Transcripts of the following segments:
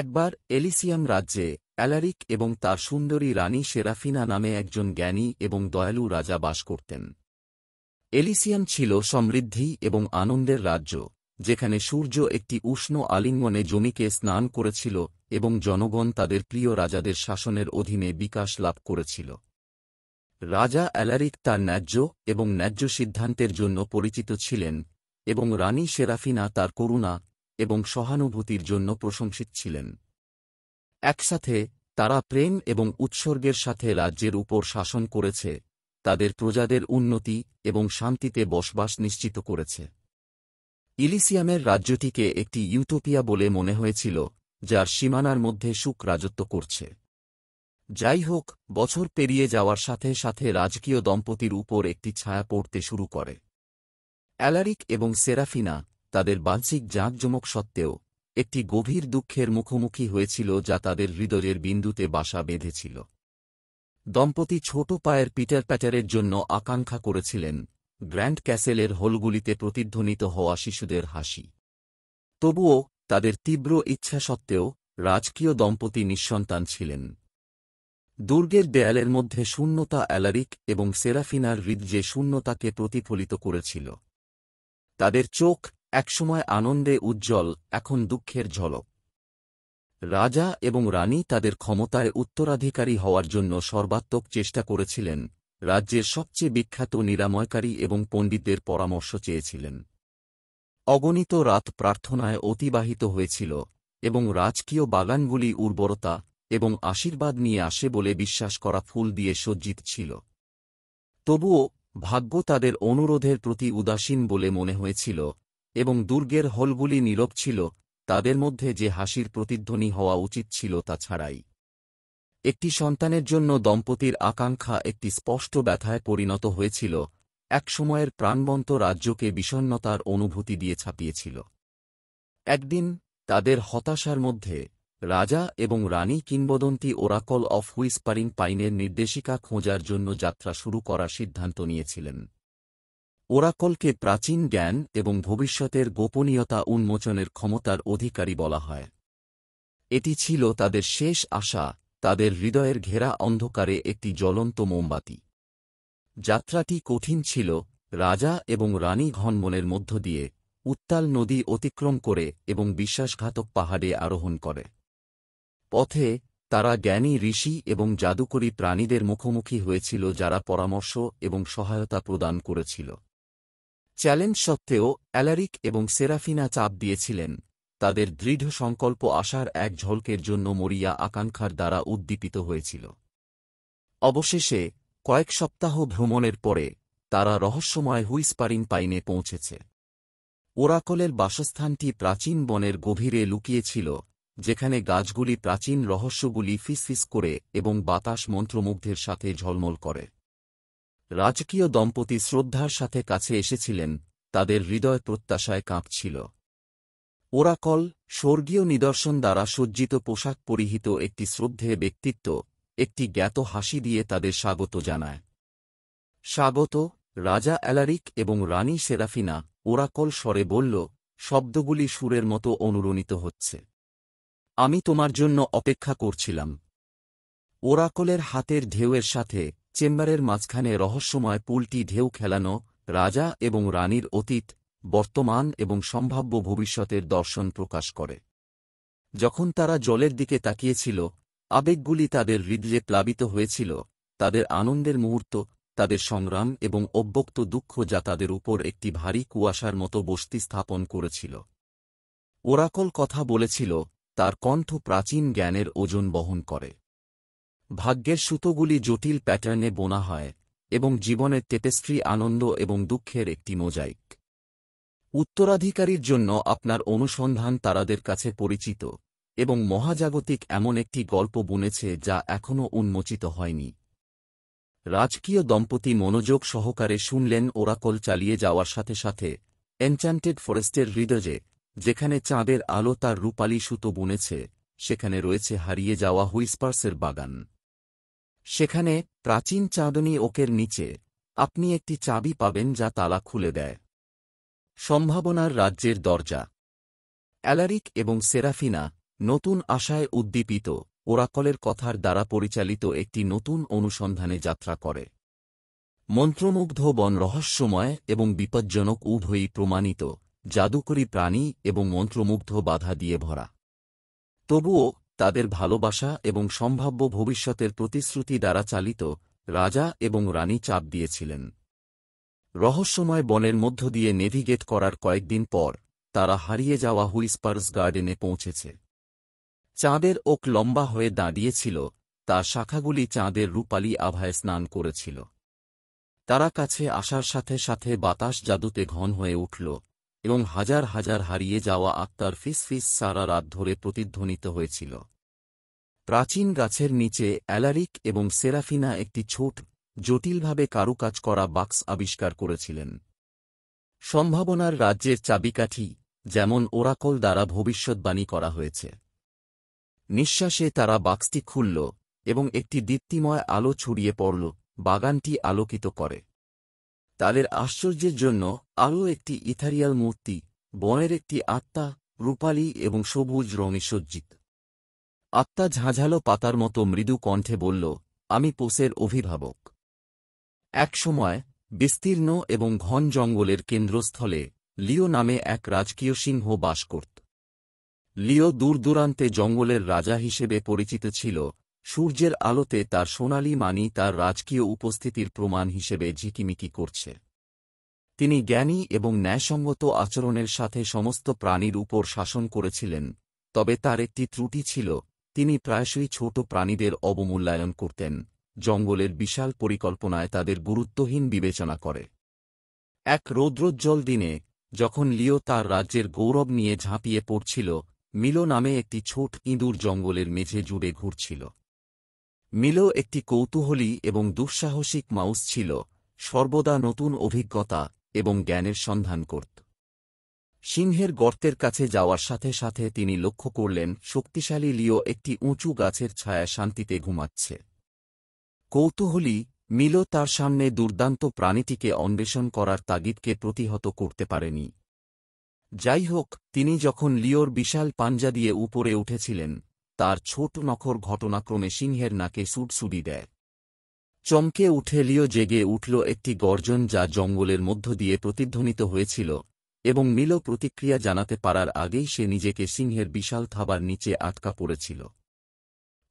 একবার এলিসিয়াম রাজ্যে অ্যালারিক এবং তার সুন্দরী রানী সেরাফিনা নামে একজন জ্ঞানী এবং দয়ালু রাজা বাস করতেন এলিসিয়াম ছিল সমৃদ্ধি এবং আনন্দের রাজ্য যেখানে সূর্য একটি উষ্ণ আলিঙ্গনে জমিকে স্নান করেছিল এবং জনগণ তাদের প্রিয় রাজাদের শাসনের অধীনে বিকাশ লাভ করেছিল রাজা অ্যালারিক তার ন্যায্য এবং ন্যায্য সিদ্ধান্তের জন্য পরিচিত ছিলেন এবং রানী সেরাফিনা তার করুণা এবং সহানুভূতির জন্য প্রশংসিত ছিলেন একসাথে তারা প্রেম এবং উৎসর্গের সাথে রাজ্যের উপর শাসন করেছে তাদের প্রজাদের উন্নতি এবং শান্তিতে বসবাস নিশ্চিত করেছে ইলিসিয়ামের রাজ্যটিকে একটি ইউটোপিয়া বলে মনে হয়েছিল যার সীমানার মধ্যে সুখ রাজত্ব করছে যাই হোক বছর পেরিয়ে যাওয়ার সাথে সাথে রাজকীয় দম্পতির উপর একটি ছায়া পড়তে শুরু করে অ্যালারিক এবং সেরাফিনা তাদের বাহ্যিক জাঁকজমক সত্ত্বেও একটি গভীর দুঃখের মুখোমুখি হয়েছিল যা তাদের হৃদয়ের বিন্দুতে বাসা বেঁধেছিল দম্পতি ছোট পায়ের পিটার প্যাটারের জন্য আকাঙ্ক্ষা করেছিলেন গ্র্যান্ড ক্যাসেলের হোলগুলিতে প্রতিধ্বনিত হওয়া শিশুদের হাসি তবুও তাদের তীব্র ইচ্ছা সত্ত্বেও রাজকীয় দম্পতি নিঃসন্তান ছিলেন দুর্গের দেয়ালের মধ্যে শূন্যতা অ্যালারিক এবং সেরাফিনার হৃদ যে শূন্যতাকে প্রতিফলিত করেছিল তাদের চোখ একসময় আনন্দে উজ্জ্বল এখন দুঃখের ঝলক রাজা এবং রানী তাদের ক্ষমতায় উত্তরাধিকারী হওয়ার জন্য সর্বাত্মক চেষ্টা করেছিলেন রাজ্যের সবচেয়ে বিখ্যাত নিরাময়কারী এবং পণ্ডিতদের পরামর্শ চেয়েছিলেন অগণিত রাত প্রার্থনায় অতিবাহিত হয়েছিল এবং রাজকীয় বাগানগুলি উর্বরতা এবং আশীর্বাদ নিয়ে আসে বলে বিশ্বাস করা ফুল দিয়ে সজ্জিত ছিল তবুও ভাগ্য তাদের অনুরোধের প্রতি উদাসীন বলে মনে হয়েছিল এবং দুর্গের হলগুলি নীরব ছিল তাদের মধ্যে যে হাসির প্রতিধ্বনি হওয়া উচিত ছিল তা ছাড়াই একটি সন্তানের জন্য দম্পতির আকাঙ্ক্ষা একটি স্পষ্ট ব্যথায় পরিণত হয়েছিল একসময়ের প্রাণবন্ত রাজ্যকে বিষণ্নতার অনুভূতি দিয়ে ছাপিয়েছিল একদিন তাদের হতাশার মধ্যে রাজা এবং রানী কিংবদন্তি ওরাকল অফ হুইসপারিং পাইনের নির্দেশিকা খোঁজার জন্য যাত্রা শুরু করার সিদ্ধান্ত নিয়েছিলেন ওরাকলকে প্রাচীন জ্ঞান এবং ভবিষ্যতের গোপনীয়তা উন্মোচনের ক্ষমতার অধিকারী বলা হয় এটি ছিল তাদের শেষ আশা তাদের হৃদয়ের ঘেরা অন্ধকারে একটি জ্বলন্ত মোমবাতি যাত্রাটি কঠিন ছিল রাজা এবং রানী ঘনমনের মধ্য দিয়ে উত্তাল নদী অতিক্রম করে এবং বিশ্বাসঘাতক পাহাড়ে আরোহণ করে পথে তারা জ্ঞানী ঋষি এবং জাদুকরী প্রাণীদের মুখোমুখি হয়েছিল যারা পরামর্শ এবং সহায়তা প্রদান করেছিল চ্যালেঞ্জ সত্ত্বেও অ্যালারিক এবং সেরাফিনা চাপ দিয়েছিলেন তাদের দৃঢ় সংকল্প আসার এক ঝলকের জন্য মরিয়া আকাঙ্ক্ষার দ্বারা উদ্দীপিত হয়েছিল অবশেষে কয়েক সপ্তাহ ভ্রমণের পরে তারা রহস্যময় হুইসপারিং পাইনে পৌঁছেছে ওরাকলের বাসস্থানটি প্রাচীন বনের গভীরে লুকিয়েছিল যেখানে গাছগুলি প্রাচীন রহস্যগুলি ফিসফিস করে এবং বাতাস মন্ত্রমুগ্ধের সাথে ঝলমল করে রাজকীয় দম্পতি শ্রদ্ধার সাথে কাছে এসেছিলেন তাদের হৃদয় প্রত্যাশায় কাঁপছিল ওরাকল স্বর্গীয় নিদর্শন দ্বারা সজ্জিত পোশাক পরিহিত একটি শ্রদ্ধে ব্যক্তিত্ব একটি জ্ঞাত হাসি দিয়ে তাদের স্বাগত জানায় স্বাগত রাজা অ্যালারিক এবং রানী সেরাফিনা ওরাকল স্বরে বলল শব্দগুলি সুরের মতো অনুরণিত হচ্ছে আমি তোমার জন্য অপেক্ষা করছিলাম ওরাকলের হাতের ঢেউয়ের সাথে চেম্বারের মাঝখানে রহস্যময় পুলটি ঢেউ খেলানো রাজা এবং রানীর অতীত বর্তমান এবং সম্ভাব্য ভবিষ্যতের দর্শন প্রকাশ করে যখন তারা জলের দিকে তাকিয়েছিল আবেগগুলি তাদের হৃদয়ে প্লাবিত হয়েছিল তাদের আনন্দের মুহূর্ত তাদের সংগ্রাম এবং অব্যক্ত দুঃখ যা তাদের উপর একটি ভারী কুয়াশার মতো বস্তি স্থাপন করেছিল ওরাকল কথা বলেছিল তার কণ্ঠ প্রাচীন জ্ঞানের ওজন বহন করে ভাগ্যের সুতোগুলি জটিল প্যাটার্নে বোনা হয় এবং জীবনের টেপেস্ট্রি আনন্দ এবং দুঃখের একটি মোজাইক উত্তরাধিকারীর জন্য আপনার অনুসন্ধান তারাদের কাছে পরিচিত এবং মহাজাগতিক এমন একটি গল্প বুনেছে যা এখনও উন্মোচিত হয়নি রাজকীয় দম্পতি মনোযোগ সহকারে শুনলেন ওরাকল চালিয়ে যাওয়ার সাথে সাথে এনচ্যান্টেড ফরেস্টের হৃদয়ে যেখানে চাঁদের আলো তার রূপালী সুতো বুনেছে সেখানে রয়েছে হারিয়ে যাওয়া হুইসপার্সের বাগান সেখানে প্রাচীন চাঁদনি ওকের নিচে আপনি একটি চাবি পাবেন যা তালা খুলে দেয় সম্ভাবনার রাজ্যের দরজা অ্যালারিক এবং সেরাফিনা নতুন আশায় উদ্দীপিত ওরাকলের কথার দ্বারা পরিচালিত একটি নতুন অনুসন্ধানে যাত্রা করে মন্ত্রমুগ্ধ বন রহস্যময় এবং বিপজ্জনক উভয়ই প্রমাণিত জাদুকরী প্রাণী এবং মন্ত্রমুগ্ধ বাধা দিয়ে ভরা তবুও তাদের ভালোবাসা এবং সম্ভাব্য ভবিষ্যতের প্রতিশ্রুতি দ্বারা চালিত রাজা এবং রানী চাপ দিয়েছিলেন রহস্যময় বনের মধ্য দিয়ে নেভিগেট করার কয়েকদিন পর তারা হারিয়ে যাওয়া হুইসপার্স গার্ডেনে পৌঁছেছে চাঁদের ওক লম্বা হয়ে দাঁড়িয়েছিল তার শাখাগুলি চাঁদের রূপালী আভায় স্নান করেছিল তারা কাছে আসার সাথে সাথে বাতাস জাদুতে ঘন হয়ে উঠল এবং হাজার হাজার হারিয়ে যাওয়া আত্মার ফিস ফিস সারা রাত ধরে প্রতিধ্বনিত হয়েছিল প্রাচীন গাছের নিচে অ্যালারিক এবং সেরাফিনা একটি ছোট জটিলভাবে কারুকাজ করা বাক্স আবিষ্কার করেছিলেন সম্ভাবনার রাজ্যের চাবিকাঠি যেমন ওরাকল দ্বারা ভবিষ্যৎবাণী করা হয়েছে নিঃশ্বাসে তারা বাক্সটি খুলল এবং একটি দীপ্তিময় আলো ছড়িয়ে পড়ল বাগানটি আলোকিত করে তাদের আশ্চর্যের জন্য আরও একটি ইথারিয়াল মূর্তি বনের একটি আত্মা রূপালী এবং সবুজ রঙে সজ্জিত আত্মা ঝাঁঝালো পাতার মতো মৃদু কণ্ঠে বলল আমি পোষের অভিভাবক এক সময় বিস্তীর্ণ এবং ঘন জঙ্গলের কেন্দ্রস্থলে লিও নামে এক রাজকীয় সিংহ বাস করত লিও দূরদূরান্তে জঙ্গলের রাজা হিসেবে পরিচিত ছিল সূর্যের আলোতে তার সোনালি মানি তার রাজকীয় উপস্থিতির প্রমাণ হিসেবে ঝিকিমিকি করছে তিনি জ্ঞানী এবং ন্যায়সঙ্গত আচরণের সাথে সমস্ত প্রাণীর উপর শাসন করেছিলেন তবে তার একটি ত্রুটি ছিল তিনি প্রায়শই ছোট প্রাণীদের অবমূল্যায়ন করতেন জঙ্গলের বিশাল পরিকল্পনায় তাদের গুরুত্বহীন বিবেচনা করে এক রৌদ্রোজ্জ্বল দিনে যখন লিও তার রাজ্যের গৌরব নিয়ে ঝাঁপিয়ে পড়ছিল মিলো নামে একটি ছোট ইঁদুর জঙ্গলের মেঝে জুড়ে ঘুরছিল মিলো একটি কৌতূহলী এবং দুঃসাহসিক মাউস ছিল সর্বদা নতুন অভিজ্ঞতা এবং জ্ঞানের সন্ধান করত সিংহের গর্তের কাছে যাওয়ার সাথে সাথে তিনি লক্ষ্য করলেন শক্তিশালী লিও একটি উঁচু গাছের ছায়া শান্তিতে ঘুমাচ্ছে কৌতূহলী মিলো তার সামনে দুর্দান্ত প্রাণীটিকে অন্বেষণ করার তাগিদকে প্রতিহত করতে পারেনি যাই হোক তিনি যখন লিওর বিশাল পাঞ্জা দিয়ে উপরে উঠেছিলেন তার ছোট নখর ঘটনাক্রমে সিংহের নাকে সুটসুডি দেয় চমকে উঠে লিও জেগে উঠল একটি গর্জন যা জঙ্গলের মধ্য দিয়ে প্রতিধ্বনিত হয়েছিল এবং মিল প্রতিক্রিয়া জানাতে পারার আগেই সে নিজেকে সিংহের বিশাল থাবার নিচে আটকা পড়েছিল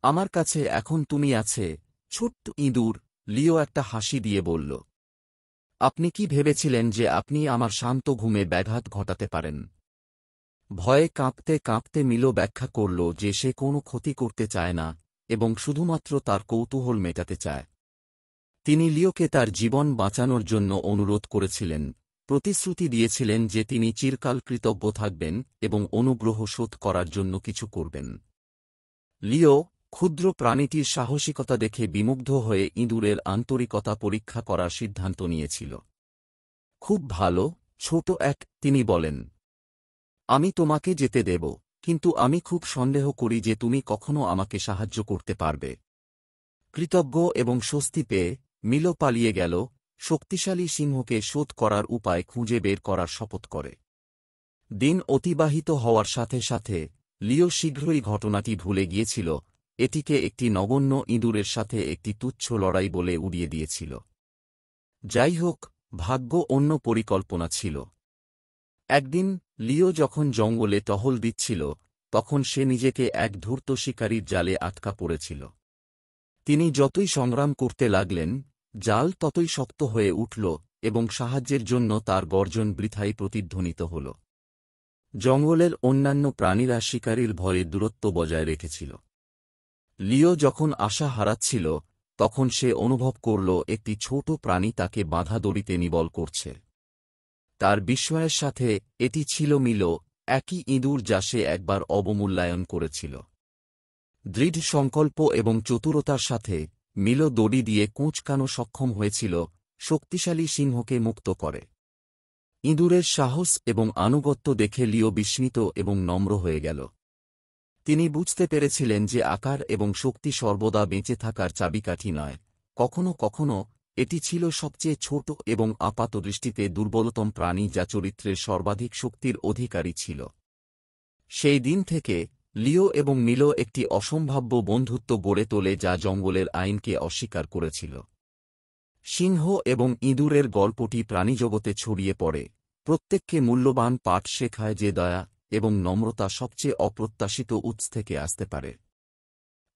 আমার কাছে এখন তুমি আছে ছোট্ট ইঁদুর লিও একটা হাসি দিয়ে বলল আপনি কি ভেবেছিলেন যে আপনি আমার শান্ত ঘুমে ব্যাঘাত ঘটাতে পারেন ভয়ে কাঁপতে কাঁপতে মিল ব্যাখ্যা করল যে সে কোনো ক্ষতি করতে চায় না এবং শুধুমাত্র তার কৌতূহল মেটাতে চায় তিনি লিওকে তার জীবন বাঁচানোর জন্য অনুরোধ করেছিলেন প্রতিশ্রুতি দিয়েছিলেন যে তিনি চিরকাল কৃতজ্ঞ থাকবেন এবং অনুগ্রহ শোধ করার জন্য কিছু করবেন লিও ক্ষুদ্র প্রাণীটির সাহসিকতা দেখে বিমুগ্ধ হয়ে ইঁদুরের আন্তরিকতা পরীক্ষা করার সিদ্ধান্ত নিয়েছিল খুব ভালো ছোট এক তিনি বলেন আমি তোমাকে যেতে দেব কিন্তু আমি খুব সন্দেহ করি যে তুমি কখনো আমাকে সাহায্য করতে পারবে কৃতজ্ঞ এবং স্বস্তি পেয়ে মিলো পালিয়ে গেল শক্তিশালী সিংহকে শোধ করার উপায় খুঁজে বের করার শপথ করে দিন অতিবাহিত হওয়ার সাথে সাথে লিও শীঘ্রই ঘটনাটি ভুলে গিয়েছিল এটিকে একটি নগণ্য ইঁদুরের সাথে একটি তুচ্ছ লড়াই বলে উড়িয়ে দিয়েছিল যাই হোক ভাগ্য অন্য পরিকল্পনা ছিল একদিন লিও যখন জঙ্গলে টহল দিচ্ছিল তখন সে নিজেকে এক ধূর্ত শিকারীর জালে আটকা পড়েছিল তিনি যতই সংগ্রাম করতে লাগলেন জাল ততই শক্ত হয়ে উঠল এবং সাহায্যের জন্য তার গর্জন বৃথাই প্রতিধ্বনিত হল জঙ্গলের অন্যান্য প্রাণীরা শিকারীর ভয়ে দূরত্ব বজায় রেখেছিল লিও যখন আশা হারাচ্ছিল তখন সে অনুভব করল একটি ছোট প্রাণী তাকে বাধা দড়িতে নিবল করছে তার বিস্ময়ের সাথে এটি ছিল মিল একই ইঁদুর যা সে একবার অবমূল্যায়ন করেছিল দৃঢ় সংকল্প এবং চতুরতার সাথে মিল দড়ি দিয়ে কুঁচকানো সক্ষম হয়েছিল শক্তিশালী সিংহকে মুক্ত করে ইঁদুরের সাহস এবং আনুগত্য দেখে লিও বিস্মিত এবং নম্র হয়ে গেল তিনি বুঝতে পেরেছিলেন যে আকার এবং শক্তি সর্বদা বেঁচে থাকার চাবিকাঠি নয় কখনো কখনো এটি ছিল সবচেয়ে ছোট এবং আপাতদৃষ্টিতে দুর্বলতম প্রাণী যা চরিত্রের সর্বাধিক শক্তির অধিকারী ছিল সেই দিন থেকে লিও এবং মিলো একটি অসম্ভাব্য বন্ধুত্ব গড়ে তোলে যা জঙ্গলের আইনকে অস্বীকার করেছিল সিংহ এবং ইঁদুরের গল্পটি প্রাণীজগতে ছড়িয়ে পড়ে প্রত্যেককে মূল্যবান পাঠ শেখায় যে দয়া এবং নম্রতা সবচেয়ে অপ্রত্যাশিত উৎস থেকে আসতে পারে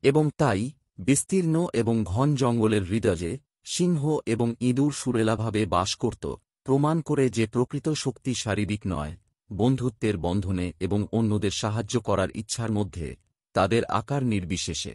এবং তাই বিস্তীর্ণ এবং ঘন জঙ্গলের হৃদয়ে সিংহ এবং ইঁদুর সুরেলাভাবে বাস করত প্রমাণ করে যে প্রকৃত শক্তি শারীরিক নয় বন্ধুত্বের বন্ধনে এবং অন্যদের সাহায্য করার ইচ্ছার মধ্যে তাদের আকার নির্বিশেষে